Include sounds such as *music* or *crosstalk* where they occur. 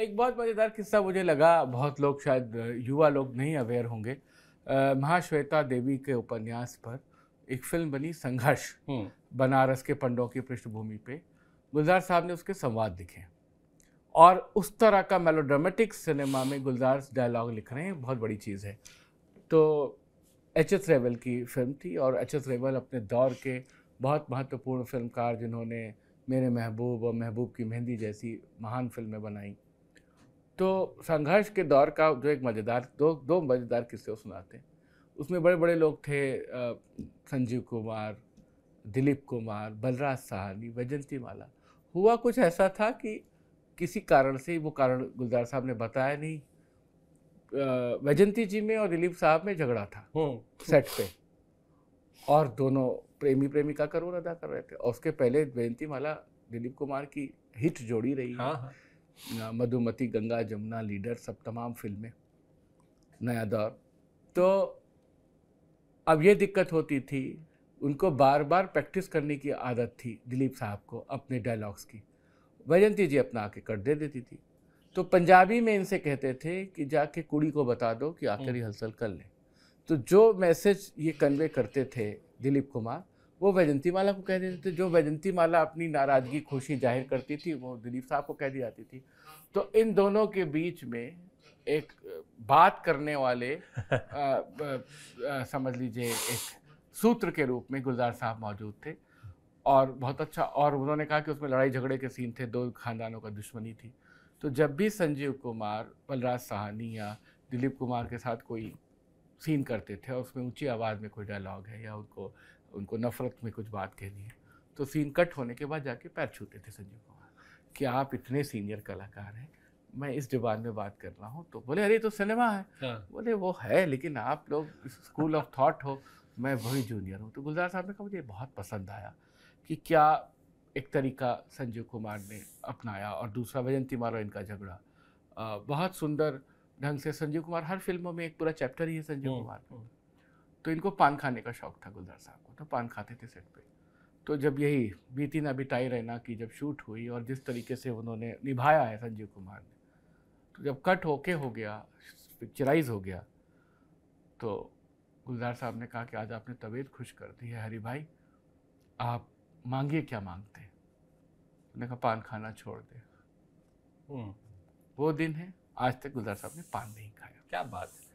एक बहुत मज़ेदार किस्सा मुझे लगा बहुत लोग शायद युवा लोग नहीं अवेयर होंगे महाश्वेता देवी के उपन्यास पर एक फिल्म बनी संघर्ष हम्म। बनारस के पंडों की पृष्ठभूमि पे गुलजार साहब ने उसके संवाद लिखे और उस तरह का मेलोड्रामेटिक सिनेमा में गुलजार डायलॉग लिख रहे हैं बहुत बड़ी चीज़ है तो एच एस रेवल की फिल्म थी और एच एस रेवल अपने दौर के बहुत महत्वपूर्ण फिल्मकार जिन्होंने मेरे महबूब और महबूब की मेहंदी जैसी महान फिल्में बनाईं तो संघर्ष के दौर का जो एक मज़ेदार दो दो मज़ेदार किस्से सुनाते हैं उसमें बड़े बड़े लोग थे संजीव कुमार दिलीप कुमार बलराज साहनी वैजंती माला हुआ कुछ ऐसा था कि किसी कारण से वो कारण गुलजार साहब ने बताया नहीं वैजंती जी में और दिलीप साहब में झगड़ा था हम्म। सेट पे और दोनों प्रेमी प्रेमिका का रोल अदा कर रहे थे और उसके पहले वैजंती माला दिलीप कुमार की हिट जोड़ी रही है हाँ।, हाँ। मधुमती गंगा जमुना लीडर सब तमाम फिल्में नया दौर तो अब ये दिक्कत होती थी उनको बार बार प्रैक्टिस करने की आदत थी दिलीप साहब को अपने डायलॉग्स की वैजंती जी अपना आके कर दे देती थी तो पंजाबी में इनसे कहते थे कि जाके कुड़ी को बता दो कि आखिरी हम्म। रिहर्सल कर लें तो जो मैसेज ये कन्वे करते थे दिलीप कुमार वो वैजंती माला को कह देते थे जो वैजंती माला अपनी नाराज़गी खुशी जाहिर करती थी वो दिलीप साहब को कह दी जाती थी तो इन दोनों के बीच में एक बात करने वाले *laughs* आ, आ, आ, समझ लीजिए एक सूत्र के रूप में गुलजार साहब मौजूद थे और बहुत अच्छा और उन्होंने कहा कि उसमें लड़ाई झगड़े के सीन थे दो खानदानों का दुश्मनी थी तो जब भी संजीव कुमार बलराज सहानी या दिलीप कुमार के साथ कोई सीन करते थे और उसमें ऊंची आवाज़ में कोई डायलॉग है या उनको उनको नफरत में कुछ बात कहनी है तो सीन कट होने के बाद जाके पैर छूते थे संजीव कुमार कि आप इतने सीनियर कलाकार हैं मैं इस जबान में बात कर रहा हूँ तो बोले अरे तो सिनेमा है हाँ। बोले वो है लेकिन आप लोग स्कूल ऑफ थॉट हो मैं वही जूनियर हूँ तो गुलजार साहब ने कहा मुझे बहुत पसंद आया कि क्या एक तरीका संजीव कुमार ने अपनाया और दूसरा वैजंती मारो इनका झगड़ा बहुत सुंदर ढंग से संजीव कुमार हर फिल्मों में एक पूरा चैप्टर ही है संजीव हम्म, कुमार हम्म। तो इनको पान खाने का शौक था गुलजार साहब को तो पान खाते थे सेट पे तो जब यही बीती ना बिताई रहना की जब शूट हुई और जिस तरीके से उन्होंने निभाया है संजीव कुमार ने तो जब कट होके हो गया पिक्चराइज हो गया तो गुलजार साहब ने कहा कि आज आपने तबीयत खुश कर दी है हरी भाई आप मांगिए क्या मांगते उन्होंने कहा पान खाना छोड़ दे हम्म। वो दिन है आज तक गुलजार साहब ने पान नहीं खाया क्या बात है